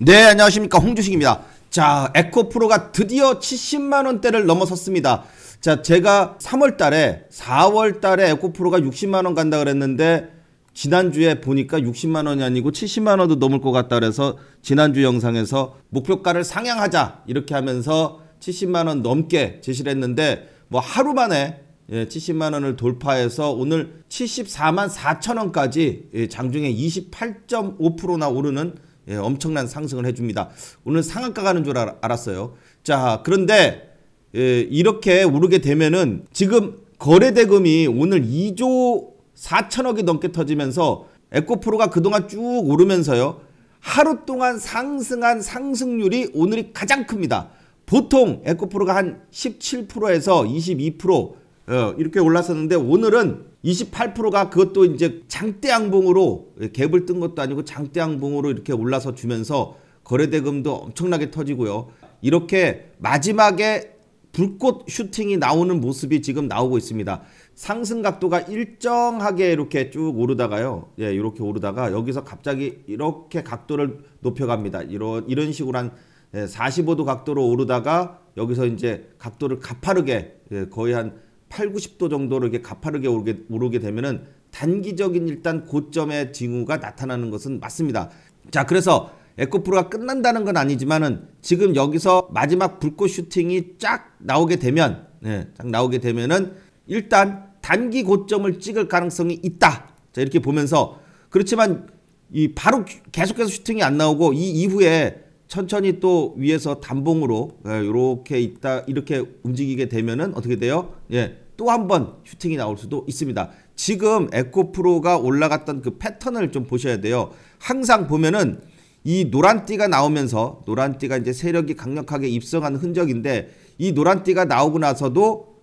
네 안녕하십니까 홍주식입니다 자 에코프로가 드디어 70만원대를 넘어섰습니다 자 제가 3월달에 4월달에 에코프로가 60만원 간다 그랬는데 지난주에 보니까 60만원이 아니고 70만원도 넘을 것 같다 그래서 지난주 영상에서 목표가를 상향하자 이렇게 하면서 70만원 넘게 제시를 했는데 뭐 하루 만에 예, 70만 원을 돌파해서 오늘 74만 4천 원까지 예, 장중에 28.5%나 오르는 예, 엄청난 상승을 해줍니다. 오늘 상한가 가는 줄 알, 았어요 자, 그런데 예, 이렇게 오르게 되면은 지금 거래대금이 오늘 2조 4천억이 넘게 터지면서 에코프로가 그동안 쭉 오르면서요. 하루 동안 상승한 상승률이 오늘이 가장 큽니다. 보통 에코프로가 한 17%에서 22% 어, 이렇게 올랐었는데 오늘은 28%가 그것도 이제 장대양봉으로 갭을 뜬 것도 아니고 장대양봉으로 이렇게 올라서 주면서 거래대금도 엄청나게 터지고요. 이렇게 마지막에 불꽃 슈팅이 나오는 모습이 지금 나오고 있습니다. 상승 각도가 일정하게 이렇게 쭉 오르다가요. 예, 이렇게 오르다가 여기서 갑자기 이렇게 각도를 높여갑니다. 이런 이런 식으로 한 45도 예, 각도로 오르다가 여기서 이제 각도를 가파르게 예, 거의 한 8, 90도 정도로 이렇게 가파르게 오르게, 오르게 되면은 단기적인 일단 고점의 징후가 나타나는 것은 맞습니다. 자, 그래서 에코프로가 끝난다는 건 아니지만은 지금 여기서 마지막 불꽃 슈팅이 쫙 나오게 되면, 예, 쫙 나오게 되면은 일단 단기 고점을 찍을 가능성이 있다. 자, 이렇게 보면서 그렇지만 이 바로 계속해서 슈팅이 안 나오고 이 이후에 천천히 또 위에서 단봉으로 이렇게 예, 있다 이렇게 움직이게 되면은 어떻게 돼요? 예, 또한번 슈팅이 나올 수도 있습니다. 지금 에코프로가 올라갔던 그 패턴을 좀 보셔야 돼요. 항상 보면은 이 노란띠가 나오면서 노란띠가 이제 세력이 강력하게 입성한 흔적인데 이 노란띠가 나오고 나서도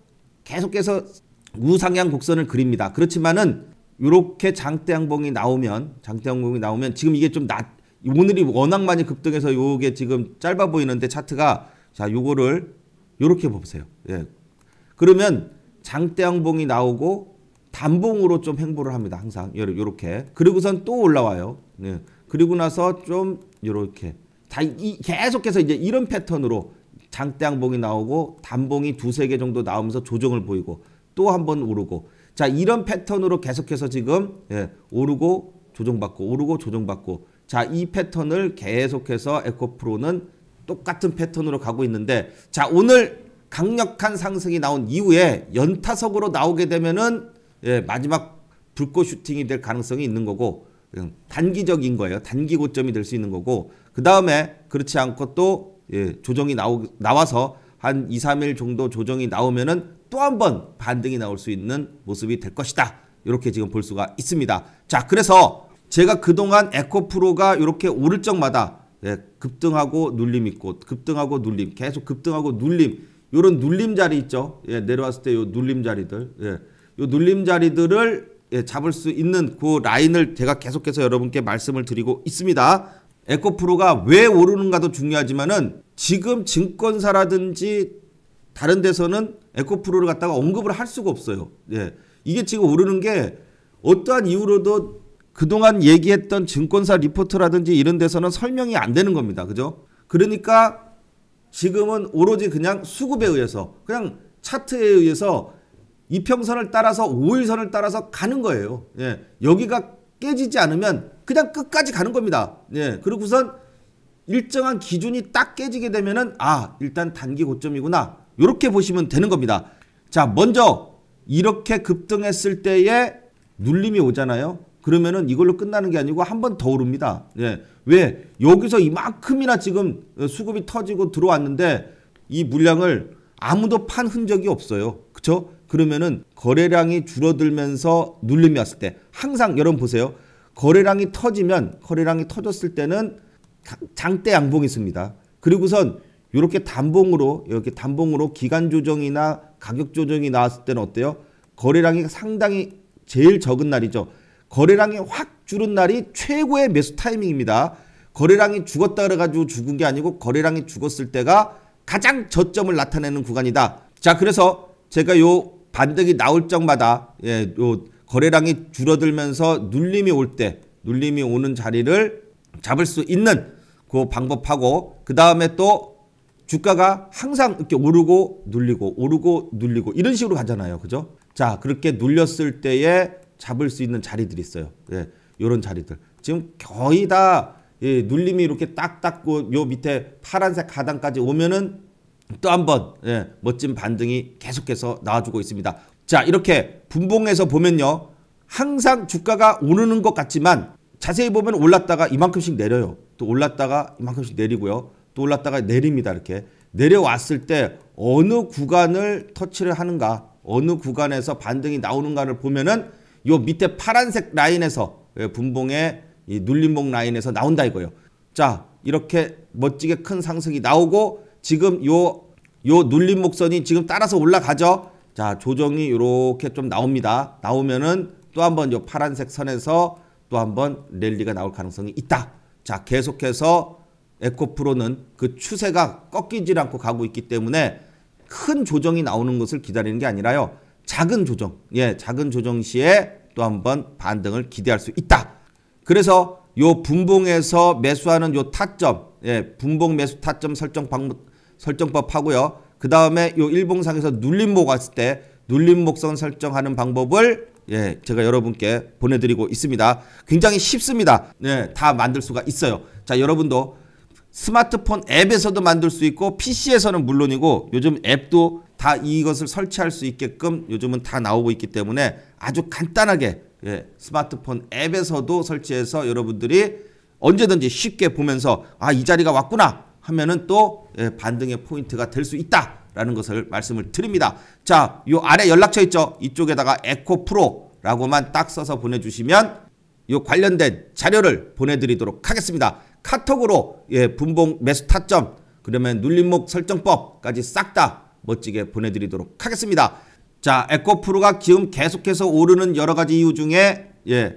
계속해서 우상향 곡선을 그립니다. 그렇지만은 이렇게 장대양봉이 나오면 장대양봉이 나오면 지금 이게 좀 낮, 오늘이 워낙 많이 급등해서 요게 지금 짧아 보이는데 차트가 자 요거를 요렇게 보세요. 예. 그러면 장대양봉이 나오고 단봉으로 좀 행보를 합니다. 항상 요렇게. 그리고선 또 올라와요. 네. 그리고 나서 좀 요렇게. 다 이, 계속해서 이제 이런 패턴으로 장대양봉이 나오고 단봉이 두세 개 정도 나오면서 조정을 보이고 또 한번 오르고 자 이런 패턴으로 계속해서 지금 예, 오르고 조정받고 오르고 조정받고 자 이 패턴을 계속해서 에코프로는 똑같은 패턴으로 가고 있는데 자 오늘 강력한 상승이 나온 이후에 연타석으로 나오게 되면은 예, 마지막 불꽃 슈팅이 될 가능성이 있는 거고 단기적인 거예요. 단기 고점이 될 수 있는 거고 그 다음에 그렇지 않고 또 예, 조정이 나오, 나와서 한 2, 3일 정도 조정이 나오면은 또 한 번 반등이 나올 수 있는 모습이 될 것이다. 이렇게 지금 볼 수가 있습니다. 자, 그래서 제가 그동안 에코프로가 이렇게 오를 적마다 예, 급등하고 눌림 있고 급등하고 눌림 계속 급등하고 눌림 요런 눌림 자리 있죠. 예, 내려왔을 때요 눌림 자리들. 예. 요 눌림 자리들을 예, 잡을 수 있는 그 라인을 제가 계속해서 여러분께 말씀을 드리고 있습니다. 에코프로가 왜 오르는가도 중요하지만은 지금 증권사라든지 다른 데서는 에코프로를 갖다가 언급을 할 수가 없어요. 예. 이게 지금 오르는 게 어떠한 이유로도 그동안 얘기했던 증권사 리포트라든지 이런 데서는 설명이 안 되는 겁니다. 그죠? 그러니까 지금은 오로지 그냥 수급에 의해서 그냥 차트에 의해서 이평선을 따라서 5일선을 따라서 가는 거예요. 예. 여기가 깨지지 않으면 그냥 끝까지 가는 겁니다. 예. 그리고선 일정한 기준이 딱 깨지게 되면은 아, 일단 단기 고점이구나. 이렇게 보시면 되는 겁니다. 자, 먼저 이렇게 급등했을 때에 눌림이 오잖아요. 그러면은 이걸로 끝나는 게 아니고 한 번 더 오릅니다. 예. 왜? 여기서 이만큼이나 지금 수급이 터지고 들어왔는데 이 물량을 아무도 판 흔적이 없어요. 그쵸? 그러면은 거래량이 줄어들면서 눌림이 왔을 때 항상 여러분 보세요. 거래량이 터지면 거래량이 터졌을 때는 장대 양봉이 있습니다. 그리고선 이렇게 단봉으로 이렇게 단봉으로 기간 조정이나 가격 조정이 나왔을 때는 어때요? 거래량이 상당히 제일 적은 날이죠. 거래량이 확 줄은 날이 최고의 매수 타이밍입니다. 거래량이 죽었다 그래가지고 죽은 게 아니고 거래량이 죽었을 때가 가장 저점을 나타내는 구간이다. 자, 그래서 제가 요 반등이 나올 적마다 예, 요 거래량이 줄어들면서 눌림이 올 때 눌림이 오는 자리를 잡을 수 있는 그 방법하고 그 다음에 또 주가가 항상 이렇게 오르고 눌리고 오르고 눌리고 이런 식으로 가잖아요. 그죠? 자, 그렇게 눌렸을 때에 잡을 수 있는 자리들이 있어요. 예, 요런 자리들. 지금 거의 다 예, 눌림이 이렇게 딱 닦고 요 밑에 파란색 가당까지 오면은 또 한번 예, 멋진 반등이 계속해서 나와주고 있습니다. 자 이렇게 분봉에서 보면요. 항상 주가가 오르는 것 같지만 자세히 보면 올랐다가 이만큼씩 내려요. 또 올랐다가 이만큼씩 내리고요. 또 올랐다가 내립니다. 이렇게 내려왔을 때 어느 구간을 터치를 하는가 어느 구간에서 반등이 나오는가를 보면은 요 밑에 파란색 라인에서 예, 분봉의 이 눌림목 라인에서 나온다 이거예요. 자 이렇게 멋지게 큰 상승이 나오고 지금 요 요 눌림목선이 지금 따라서 올라가죠. 자 조정이 이렇게 좀 나옵니다. 나오면은 또 한번 요 파란색 선에서 또 한 번 랠리가 나올 가능성이 있다. 자 계속해서 에코프로는 그 추세가 꺾이질 않고 가고 있기 때문에 큰 조정이 나오는 것을 기다리는 게 아니라요. 작은 조정, 예, 작은 조정 시에 또 한 번 반등을 기대할 수 있다. 그래서 요 분봉에서 매수하는 요 타점, 예, 분봉 매수 타점 설정 방법, 설정법 하고요. 그 다음에 요 일봉상에서 눌림목 왔을 때 눌림목선 설정하는 방법을 예, 제가 여러분께 보내드리고 있습니다. 굉장히 쉽습니다. 예, 다 만들 수가 있어요. 자, 여러분도 스마트폰 앱에서도 만들 수 있고 PC에서는 물론이고 요즘 앱도 다 이것을 설치할 수 있게끔 요즘은 다 나오고 있기 때문에 아주 간단하게 예, 스마트폰 앱에서도 설치해서 여러분들이 언제든지 쉽게 보면서 아 이 자리가 왔구나 하면은 또 예, 반등의 포인트가 될 수 있다라는 것을 말씀을 드립니다. 자, 요 아래 연락처 있죠? 이쪽에다가 에코 프로라고만 딱 써서 보내주시면 요 관련된 자료를 보내드리도록 하겠습니다. 카톡으로 예, 분봉 매수 타점 그러면 눌림목 설정법까지 싹 다 멋지게 보내드리도록 하겠습니다. 자 에코프로가 기음 계속해서 오르는 여러가지 이유 중에 예,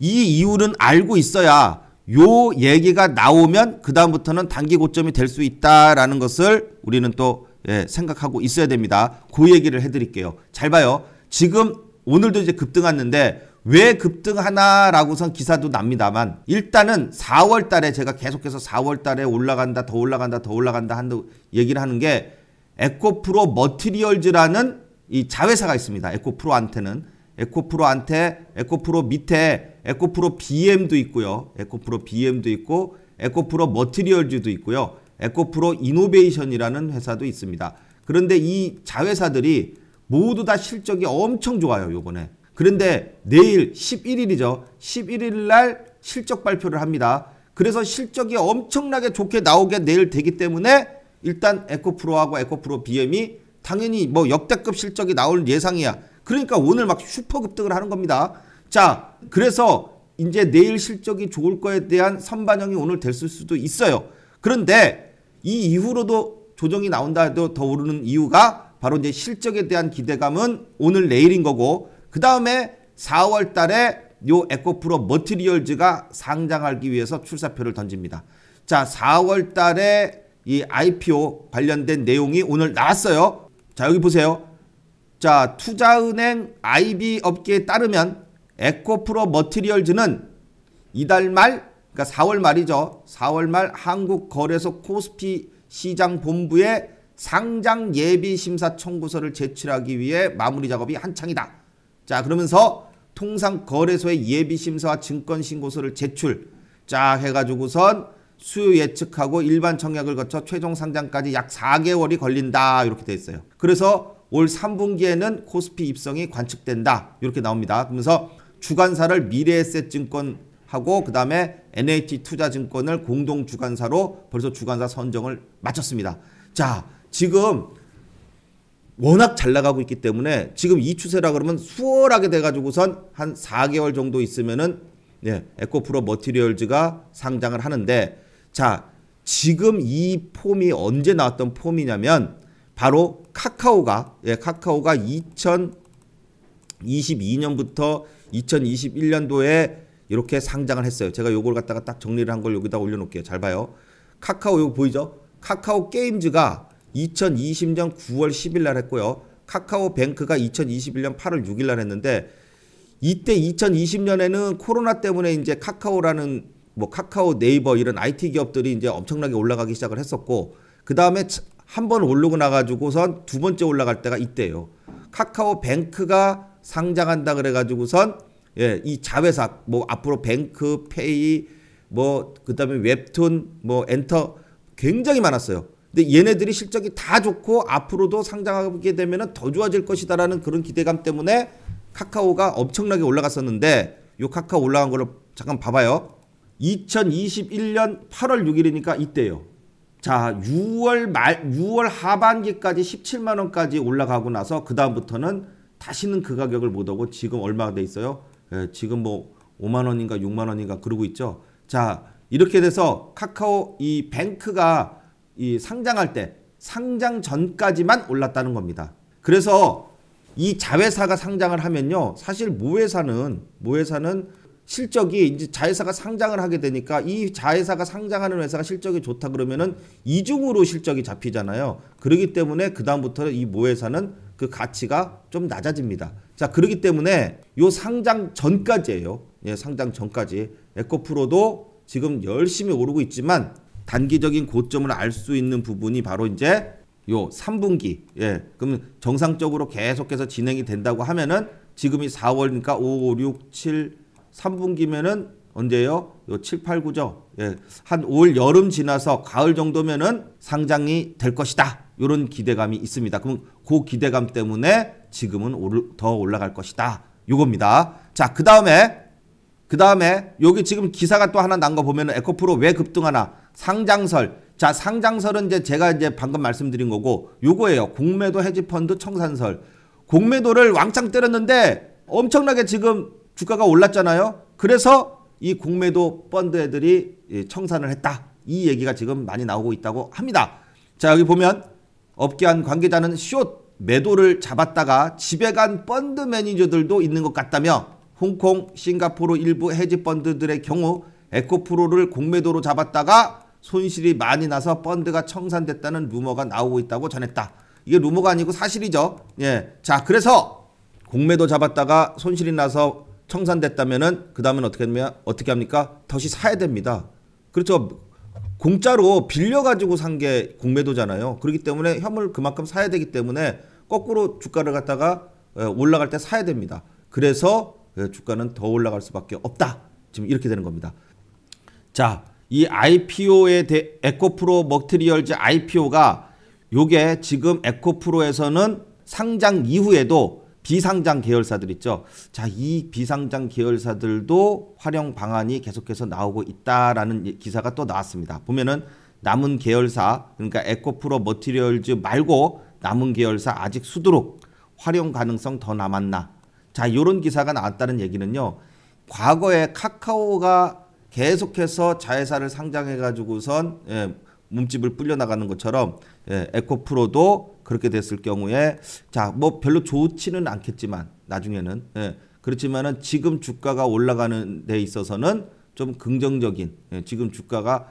이 이유는 알고 있어야 요 얘기가 나오면 그 다음부터는 단기 고점이 될 수 있다라는 것을 우리는 또 예, 생각하고 있어야 됩니다. 그 얘기를 해드릴게요. 잘 봐요. 지금 오늘도 이제 급등했는데 왜 급등하나라고선 기사도 납니다만 일단은 4월 달에 제가 계속해서 4월 달에 올라간다 더 올라간다 더 올라간다 한다 얘기를 하는 게 에코프로 머티리얼즈라는 이 자회사가 있습니다. 에코프로한테는 에코프로한테 에코프로 밑에 에코프로 BM도 있고요. 에코프로 BM도 있고 에코프로 머티리얼즈도 있고요. 에코프로 이노베이션이라는 회사도 있습니다. 그런데 이 자회사들이 모두 다 실적이 엄청 좋아요, 요번에. 그런데 내일 11일이죠. 11일 날 실적 발표를 합니다. 그래서 실적이 엄청나게 좋게 나오게 내일 되기 때문에 일단 에코프로하고 에코프로 BM이 당연히 뭐 역대급 실적이 나올 예상이야. 그러니까 오늘 막 슈퍼 급등을 하는 겁니다. 자, 그래서 이제 내일 실적이 좋을 거에 대한 선반영이 오늘 됐을 수도 있어요. 그런데 이 이후로도 조정이 나온다 해도 더 오르는 이유가 바로 이제 실적에 대한 기대감은 오늘 내일인 거고 그 다음에 4월 달에 요 에코프로 머티리얼즈가 상장하기 위해서 출사표를 던집니다. 자, 4월 달에 이 IPO 관련된 내용이 오늘 나왔어요. 자, 여기 보세요. 자, 투자은행 IB 업계에 따르면 에코프로 머티리얼즈는 이달 말, 그러니까 4월 말이죠. 4월 말 한국거래소 코스피 시장 본부에 상장 예비 심사 청구서를 제출하기 위해 마무리 작업이 한창이다. 자 그러면서 통상거래소의 예비심사와 증권신고서를 제출 자 해가지고선 수요 예측하고 일반 청약을 거쳐 최종 상장까지 약 4개월이 걸린다 이렇게 돼 있어요. 그래서 올 3분기에는 코스피 입성이 관측된다 이렇게 나옵니다. 그러면서 주관사를 미래에셋증권하고 그 다음에 NH투자증권을 공동 주관사로 벌써 주관사 선정을 마쳤습니다. 자 지금 워낙 잘 나가고 있기 때문에 지금 이 추세라 그러면 수월하게 돼가지고선 한 4개월 정도 있으면은 예, 에코프로 머티리얼즈가 상장을 하는데 자 지금 이 폼이 언제 나왔던 폼이냐면 바로 카카오가 예, 카카오가 2022년부터 2021년도에 이렇게 상장을 했어요. 제가 요걸 갖다가 딱 정리를 한 걸 여기다 올려놓을게요. 잘 봐요. 카카오 요거 보이죠? 카카오 게임즈가 2020년 9월 10일 날 했고요. 카카오뱅크가 2021년 8월 6일 날 했는데 이때 2020년에는 코로나 때문에 이제 카카오라는 뭐 카카오 네이버 이런 IT 기업들이 이제 엄청나게 올라가기 시작을 했었고 그 다음에 한 번 오르고 나가지고선 두 번째 올라갈 때가 이때예요. 카카오뱅크가 상장한다 그래가지고선 예, 이 자회사 뭐 앞으로 뱅크, 페이 뭐 그다음에 웹툰 뭐 엔터 굉장히 많았어요. 근데 얘네들이 실적이 다 좋고 앞으로도 상장하게 되면 더 좋아질 것이다라는 그런 기대감 때문에 카카오가 엄청나게 올라갔었는데 요 카카오 올라간 걸를 잠깐 봐봐요. 2021년 8월 6일이니까 이때요. 자, 6월 말 6월 하반기까지 17만 원까지 올라가고 나서 그 다음부터는 다시는 그 가격을 못 하고 지금 얼마가 돼 있어요? 예, 지금 뭐 5만 원인가 6만 원인가 그러고 있죠. 자, 이렇게 돼서 카카오 이 뱅크가 이 상장할 때 상장 전까지만 올랐다는 겁니다. 그래서 이 자회사가 상장을 하면요. 사실 모회사는 모회사는 실적이 이제 자회사가 상장을 하게 되니까 이 자회사가 상장하는 회사가 실적이 좋다 그러면은 이중으로 실적이 잡히잖아요. 그러기 때문에 그다음부터는 이 모회사는 그 가치가 좀 낮아집니다. 자, 그러기 때문에 요 상장 전까지예요. 예, 상장 전까지 에코프로도 지금 열심히 오르고 있지만 단기적인 고점을 알 수 있는 부분이 바로 이제 요 3분기. 예. 그럼 정상적으로 계속해서 진행이 된다고 하면은 지금이 4월이니까 5, 6, 7, 3분기면은 언제요? 요 7, 8, 9죠. 예. 한 올 여름 지나서 가을 정도면은 상장이 될 것이다. 요런 기대감이 있습니다. 그럼 그 기대감 때문에 지금은 오르, 더 올라갈 것이다. 요겁니다. 자, 그 다음에 그 다음에 여기 지금 기사가 또 하나 난 거보면 에코프로 왜 급등하나 상장설 자 상장설은 이제 제가 이제 방금 말씀드린 거고 요거예요 공매도 해지펀드 청산설 공매도를 왕창 때렸는데 엄청나게 지금 주가가 올랐잖아요 그래서 이 공매도 펀드 애들이 청산을 했다 이 얘기가 지금 많이 나오고 있다고 합니다 자 여기 보면 업계한 관계자는 숏 매도를 잡았다가 집에 간 펀드 매니저들도 있는 것 같다며 홍콩, 싱가포르 일부 헤지펀드들의 경우 에코프로를 공매도로 잡았다가 손실이 많이 나서 펀드가 청산됐다는 루머가 나오고 있다고 전했다. 이게 루머가 아니고 사실이죠. 예. 자, 그래서 공매도 잡았다가 손실이 나서 청산됐다면은 그 다음엔 어떻게 하냐 어떻게 합니까? 다시 사야 됩니다. 그렇죠. 공짜로 빌려가지고 산 게 공매도잖아요. 그렇기 때문에 현물 그만큼 사야 되기 때문에 거꾸로 주가를 갖다가 예, 올라갈 때 사야 됩니다. 그래서 주가는 더 올라갈 수밖에 없다. 지금 이렇게 되는 겁니다. 자, 이 IPO에 대 에코프로 머트리얼즈 IPO가 요게 지금 에코프로에서는 상장 이후에도 비상장 계열사들 있죠. 자, 이 비상장 계열사들도 활용 방안이 계속해서 나오고 있다라는 기사가 또 나왔습니다. 보면은 남은 계열사 그러니까 에코프로 머티리얼즈 말고 남은 계열사 아직 수두룩 활용 가능성 더 남았나 자, 이런 기사가 나왔다는 얘기는요. 과거에 카카오가 계속해서 자회사를 상장해 가지고선 예, 몸집을 불려 나가는 것처럼 예, 에코프로도 그렇게 됐을 경우에 자, 뭐 별로 좋지는 않겠지만 나중에는 예, 그렇지만은 지금 주가가 올라가는 데 있어서는 좀 긍정적인 예, 지금 주가가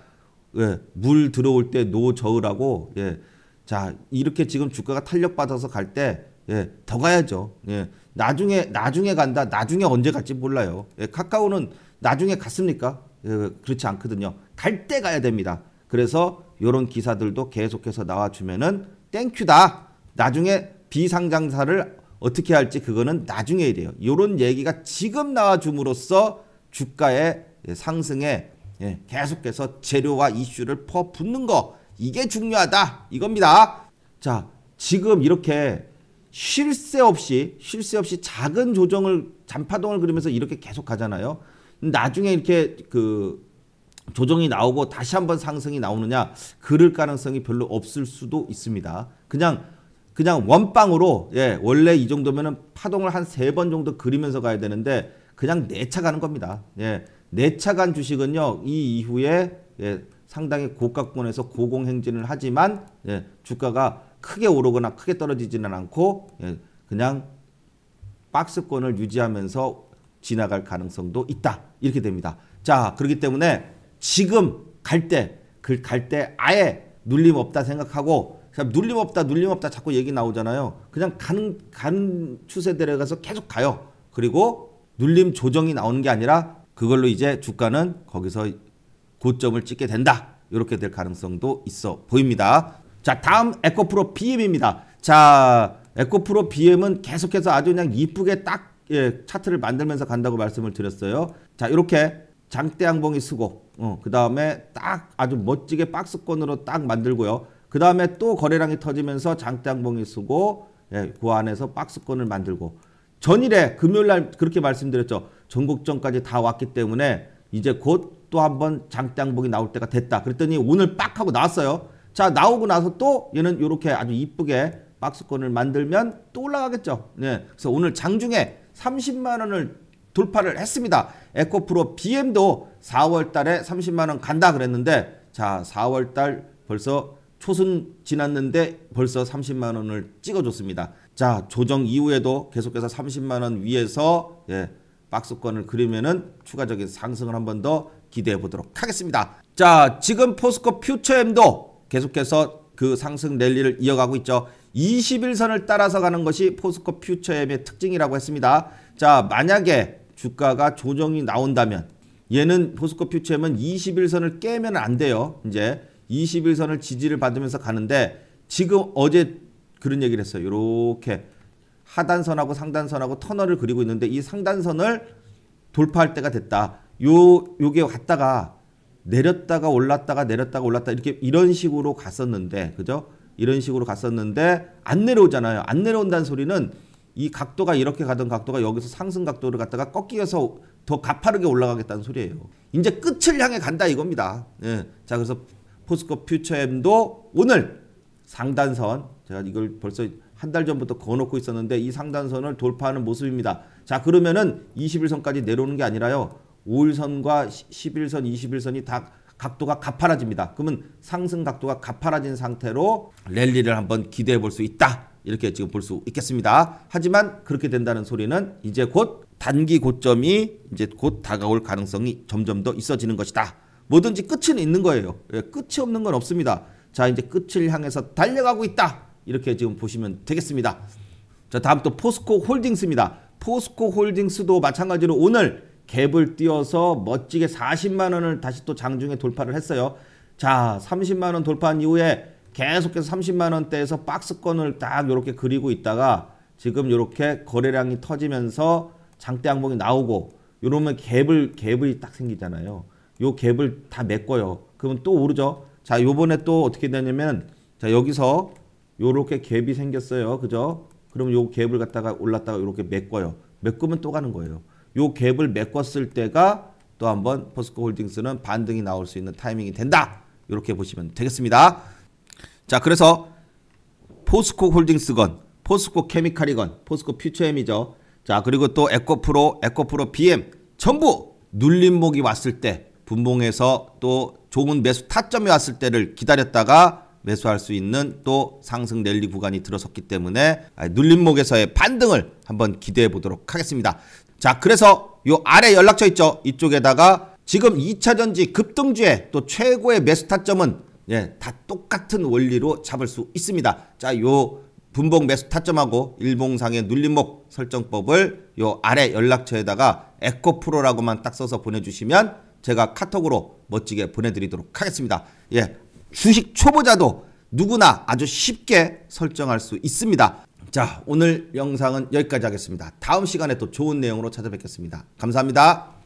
예, 물 들어올 때 노 저으라고 예, 자 이렇게 지금 주가가 탄력 받아서 갈때 예, 더 가야죠. 예, 나중에 나중에 간다. 나중에 언제 갈지 몰라요. 예, 카카오는 나중에 갔습니까? 예, 그렇지 않거든요. 갈 때 가야 됩니다. 그래서 이런 기사들도 계속해서 나와주면은 땡큐다. 나중에 비상장사를 어떻게 할지 그거는 나중에 이래요. 이런 얘기가 지금 나와줌으로써 주가의 상승에 예, 계속해서 재료와 이슈를 퍼붓는 거 이게 중요하다 이겁니다. 자 지금 이렇게 쉴새 없이 쉴새 없이 작은 조정을 잔파동을 그리면서 이렇게 계속 가잖아요. 나중에 이렇게 그 조정이 나오고 다시 한번 상승이 나오느냐 그럴 가능성이 별로 없을 수도 있습니다. 그냥 그냥 원빵으로 예 원래 이 정도면은 파동을 한 세 번 정도 그리면서 가야 되는데 그냥 내차 가는 겁니다. 예 내차 간 주식은요 이 이후에 예 상당히 고가권에서 고공행진을 하지만 예 주가가 크게 오르거나 크게 떨어지지는 않고 예, 그냥 박스권을 유지하면서 지나갈 가능성도 있다. 이렇게 됩니다. 자, 그렇기 때문에 지금 갈 때, 그갈때 아예 눌림 없다 생각하고 눌림 없다, 눌림 없다 자꾸 얘기 나오잖아요. 그냥 가는, 가는 추세대로 가서 계속 가요. 그리고 눌림 조정이 나오는 게 아니라 그걸로 이제 주가는 거기서 고점을 찍게 된다. 이렇게 될 가능성도 있어 보입니다. 자 다음 에코프로 BM입니다. 자 에코프로 BM은 계속해서 아주 그냥 이쁘게 딱 예, 차트를 만들면서 간다고 말씀을 드렸어요. 자 이렇게 장대양봉이 쓰고 어, 그 다음에 딱 아주 멋지게 박스권으로 딱 만들고요. 그 다음에 또 거래량이 터지면서 장대양봉이 쓰고 예, 그 안에서 박스권을 만들고 전일에 금요일날 그렇게 말씀드렸죠. 전국전까지 다 왔기 때문에 이제 곧 또 한번 장대양봉이 나올 때가 됐다. 그랬더니 오늘 빡 하고 나왔어요. 자 나오고 나서 또 얘는 이렇게 아주 이쁘게 박스권을 만들면 또 올라가겠죠. 네. 그래서 오늘 장중에 30만 원을 돌파를 했습니다. 에코프로 BM도 4월 달에 30만 원 간다 그랬는데 자 4월 달 벌써 초순 지났는데 벌써 30만 원을 찍어줬습니다. 자 조정 이후에도 계속해서 30만 원 위에서 예, 박스권을 그리면은 추가적인 상승을 한 번 더 기대해 보도록 하겠습니다. 자 지금 포스코 퓨처엠도 계속해서 그 상승 랠리를 이어가고 있죠. 21선을 따라서 가는 것이 포스코 퓨처엠의 특징이라고 했습니다. 자 만약에 주가가 조정이 나온다면 얘는 포스코 퓨처엠은 21선을 깨면 안 돼요. 이제 21선을 지지를 받으면서 가는데 지금 어제 그런 얘기를 했어요. 이렇게 하단선하고 상단선하고 터널을 그리고 있는데 이 상단선을 돌파할 때가 됐다. 요 요게 왔다가 내렸다가 올랐다가 내렸다가 올랐다 이렇게 이런 식으로 갔었는데 그죠? 이런 식으로 갔었는데 안 내려오잖아요. 안 내려온다는 소리는 이 각도가 이렇게 가던 각도가 여기서 상승 각도를 갖다가 꺾여서 이더 가파르게 올라가겠다는 소리예요. 이제 끝을 향해 간다 이겁니다. 예. 자 그래서 포스코 퓨처엠도 오늘 상단선 제가 이걸 벌써 한 달 전부터 거놓고 있었는데 이 상단선을 돌파하는 모습입니다. 자 그러면은 21선까지 내려오는 게 아니라요. 5일선과 11선, 21선이 다 각도가 가파라집니다. 그러면 상승 각도가 가파라진 상태로 랠리를 한번 기대해 볼 수 있다. 이렇게 지금 볼 수 있겠습니다. 하지만 그렇게 된다는 소리는 이제 곧 단기 고점이 이제 곧 다가올 가능성이 점점 더 있어지는 것이다. 뭐든지 끝은 있는 거예요. 예, 끝이 없는 건 없습니다. 자, 이제 끝을 향해서 달려가고 있다. 이렇게 지금 보시면 되겠습니다. 자, 다음 또 포스코 홀딩스입니다. 포스코 홀딩스도 마찬가지로 오늘 갭을 띄어서 멋지게 40만 원을 다시 또 장중에 돌파를 했어요. 자, 30만 원 돌파한 이후에 계속해서 30만 원대에서 박스권을 딱 이렇게 그리고 있다가 지금 이렇게 거래량이 터지면서 장대 항목이 나오고 이러면 갭을 갭이 딱 생기잖아요. 요 갭을 다 메꿔요. 그러면 또 오르죠. 자, 요번에 또 어떻게 되냐면 자, 여기서 요렇게 갭이 생겼어요. 그죠? 그럼 요 갭을 갖다가 올랐다가 이렇게 메꿔요. 메꾸면 또 가는 거예요. 요 갭을 메꿨을 때가 또 한번 포스코 홀딩스는 반등이 나올 수 있는 타이밍이 된다. 이렇게 보시면 되겠습니다. 자, 그래서 포스코 홀딩스건, 포스코 케미칼이건, 포스코 퓨처엠이죠. 자, 그리고 또 에코프로, 에코프로 BM 전부 눌림목이 왔을 때 분봉에서 또 좋은 매수 타점이 왔을 때를 기다렸다가 매수할 수 있는 또 상승 랠리 구간이 들어섰기 때문에 아, 눌림목에서의 반등을 한번 기대해 보도록 하겠습니다. 자, 그래서 요 아래 연락처 있죠? 이쪽에다가 지금 2차전지 급등주의 또 최고의 매수 타점은 예, 다 똑같은 원리로 잡을 수 있습니다. 자, 요 분봉 매수 타점하고 일봉상의 눌림목 설정법을 요 아래 연락처에다가 에코프로라고만 딱 써서 보내주시면 제가 카톡으로 멋지게 보내드리도록 하겠습니다. 예, 주식 초보자도 누구나 아주 쉽게 설정할 수 있습니다. 자 오늘 영상은 여기까지 하겠습니다. 다음 시간에 또 좋은 내용으로 찾아뵙겠습니다. 감사합니다.